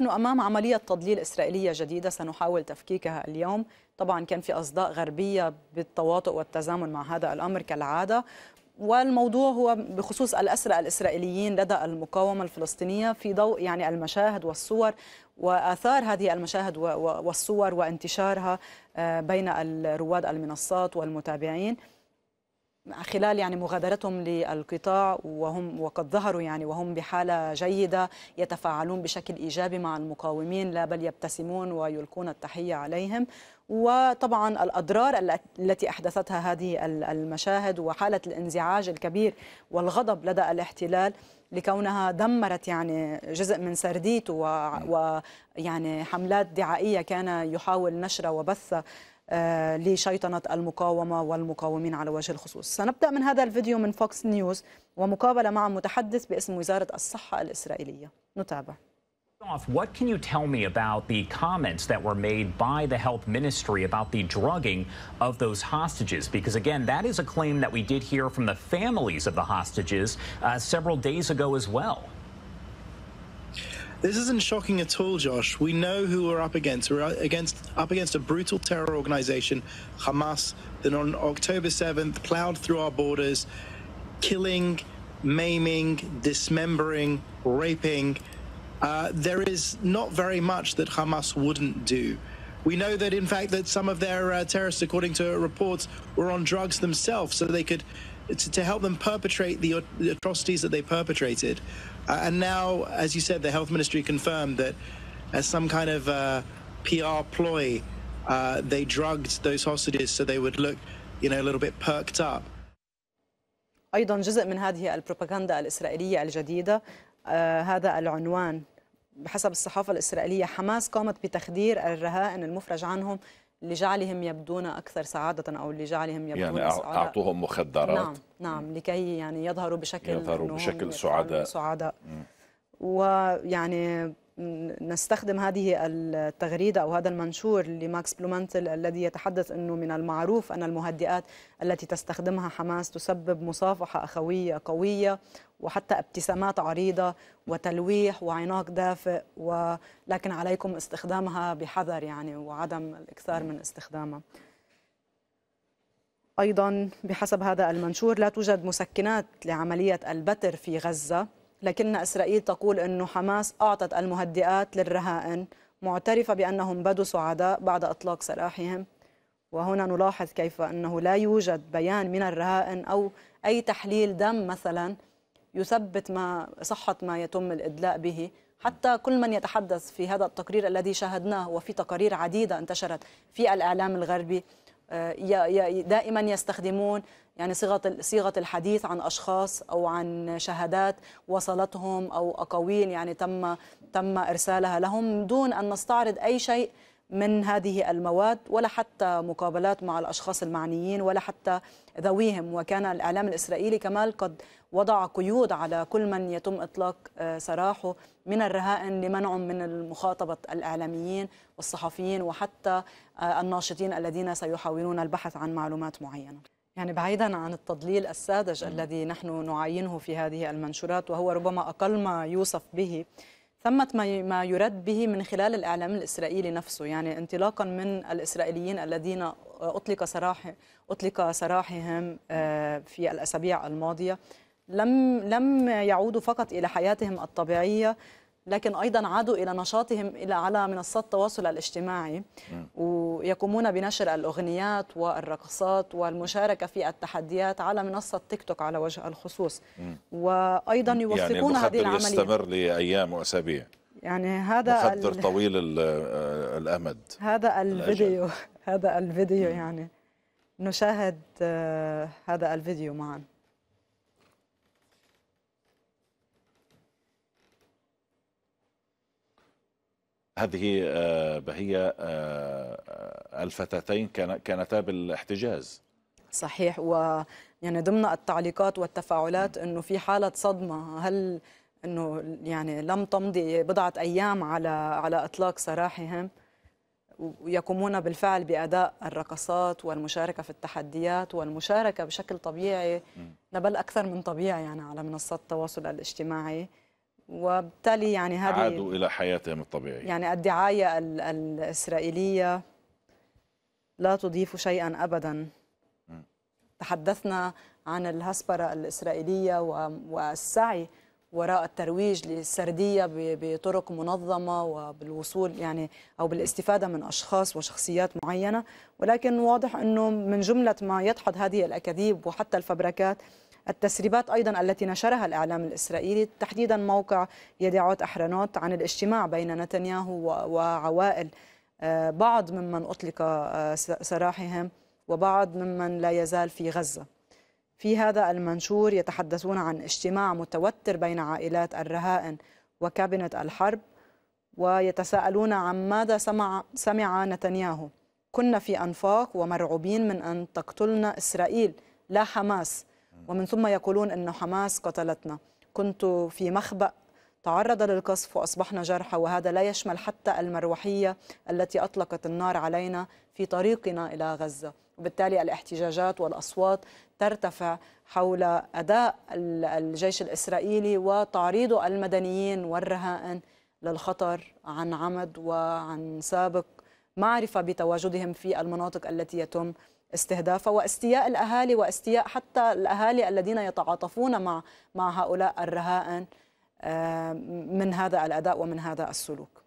نحن أمام عملية تضليل إسرائيلية جديدة سنحاول تفكيكها اليوم طبعا كان في أصداء غربية بالتواطؤ والتزامن مع هذا الأمر كالعادة والموضوع هو بخصوص الأسرى الإسرائيليين لدى المقاومة الفلسطينية في ضوء يعني المشاهد والصور وآثار هذه المشاهد والصور وانتشارها آه، بين رواد المنصات والمتابعين خلال يعني مغادرتهم للقطاع وهم وقد ظهروا يعني وهم بحاله جيده يتفاعلون بشكل ايجابي مع المقاومين لا بل يبتسمون ويلقون التحيه عليهم وطبعا الاضرار التي احدثتها هذه المشاهد وحاله الانزعاج الكبير والغضب لدى الاحتلال لكونها دمرت يعني جزء من سرديته ويعني نعم. حملات دعائيه كان يحاول نشرها وبثها لشيطنة المقاومة والمقاومين على وجه الخصوص سنبدأ من هذا الفيديو من فوكس نيوز ومقابلة مع متحدث باسم وزارة الصحة الإسرائيلية نتابع what can you tell me about the comments that were made by the health ministry about the drugging of those hostages? Because again, that is a claim that we did hear from the families of the hostages uh, several days ago as well. This isn't shocking at all, Josh. We know who we're up against. We're against up against a brutal terror organization, Hamas, that on October 7th plowed through our borders, killing, maiming, dismembering, raping. Uh, there is not very much that Hamas wouldn't do. We know that, in fact, that some of their uh, terrorists, according to reports, were on drugs themselves, so they could to, to help them perpetrate the, the, atrocities that they perpetrated. Uh, and now, as you said, the health ministry confirmed that as some kind of uh, PR ploy, uh, they drugged those hostages so they would look, you know, a little bit perked up. أيضا جزء من هذه البروباغندا الإسرائيلية الجديدة هذا العنوان بحسب الصحافة الإسرائيلية حماس قامت بتخدير الرهائن المفرج عنهم لجعلهم يبدون أكثر سعادة أو لجعلهم يبدون يعني سعادة. أعطوهم مخدرات نعم نعم لكي يعني يظهروا بشكل يظهروا بشكل سعداء سعداء ويعني نستخدم هذه التغريدة أو هذا المنشور لماكس بلومنتل الذي يتحدث أنه من المعروف أن المهدئات التي تستخدمها حماس تسبب مصافحة أخوية قوية وحتى ابتسامات عريضة وتلويح وعناق دافئ ولكن عليكم استخدامها بحذر يعني وعدم الإكثار من استخدامها أيضا بحسب هذا المنشور لا توجد مسكنات لعملية البتر في غزة لكن إسرائيل تقول أن حماس أعطت المهدئات للرهائن معترفة بأنهم بدوا سعداء بعد إطلاق سراحهم وهنا نلاحظ كيف أنه لا يوجد بيان من الرهائن أو أي تحليل دم مثلا يثبت ما صحة ما يتم الإدلاء به حتى كل من يتحدث في هذا التقرير الذي شاهدناه وفي تقارير عديدة انتشرت في الإعلام الغربي آه، دائما يستخدمون يعني صيغه صيغه الحديث عن اشخاص او عن شهادات وصلتهم او اقاويل يعني تم تم ارسالها لهم دون ان نستعرض اي شيء من هذه المواد ولا حتى مقابلات مع الأشخاص المعنيين ولا حتى ذويهم وكان الإعلام الإسرائيلي كمال قد وضع قيود على كل من يتم إطلاق آه، سراحه من الرهائن لمنعهم من مخاطبة الإعلاميين والصحفيين وحتى آه، الناشطين الذين سيحاولون البحث عن معلومات معينة يعني بعيدا عن التضليل الساذج الذي نحن نعاينه في هذه المنشورات وهو ربما أقل ما يوصف به تمت ما يرد به من خلال الإعلام الإسرائيلي نفسه يعني انطلاقا من الإسرائيليين الذين أطلق سراح أطلق سراحهم آه، في الأسابيع الماضية لم لم يعودوا فقط إلى حياتهم الطبيعية لكن أيضا عادوا إلى نشاطهم إلى على منصات التواصل الاجتماعي نعم. ويقومون بنشر الأغنيات والرقصات والمشاركة في التحديات على منصة تيك توك على وجه الخصوص وأيضا يعني يوثقون يعني هذه العملية يستمر لأيام وأسابيع يعني هذا مخدر طويل آه، الأمد هذا الفيديو هذا الفيديو يعني نشاهد آه، هذا الفيديو معاً هذه بهية آه، آه، الفتاتين كانتا بالاحتجاز صحيح و يعني ضمن التعليقات والتفاعلات انه في حاله صدمه هل انه يعني لم تمضي بضعه ايام على على اطلاق سراحهم ويقومون بالفعل باداء الرقصات والمشاركه في التحديات والمشاركه بشكل طبيعي بل اكثر من طبيعي يعني على منصات التواصل الاجتماعي وبالتالي يعني هذه عادوا إلى حياتهم الطبيعية يعني الدعاية الإسرائيلية لا تضيف شيئا أبدا تحدثنا عن الهسبرة الإسرائيلية والسعي وراء الترويج للسردية بطرق منظمة وبالوصول يعني أو بالاستفادة من أشخاص وشخصيات معينة ولكن واضح أنه من جملة ما يدحض هذه الأكاذيب وحتى الفبركات التسريبات أيضا التي نشرها الإعلام الإسرائيلي تحديدا موقع يديعوت أحرانوت عن الاجتماع بين نتنياهو وعوائل آه، بعض ممن أطلق آه، سراحهم وبعض ممن لا يزال في غزة في هذا المنشور يتحدثون عن اجتماع متوتر بين عائلات الرهائن وكابينة الحرب ويتساءلون عن ماذا سمع, سمع نتنياهو كنا في أنفاق ومرعوبين من أن تقتلنا إسرائيل لا حماس ومن ثم يقولون أن حماس قتلتنا كنت في مخبأ تعرض للقصف وأصبحنا جرحى وهذا لا يشمل حتى المروحية التي أطلقت النار علينا في طريقنا إلى غزة وبالتالي الاحتجاجات والأصوات ترتفع حول أداء الجيش الإسرائيلي وتعريض المدنيين والرهائن للخطر عن عمد وعن سابق معرفة بتواجدهم في المناطق التي يتم استهدافها واستياء الأهالي واستياء حتى الأهالي الذين يتعاطفون مع مع هؤلاء الرهائن آه، من هذا الأداء ومن هذا السلوك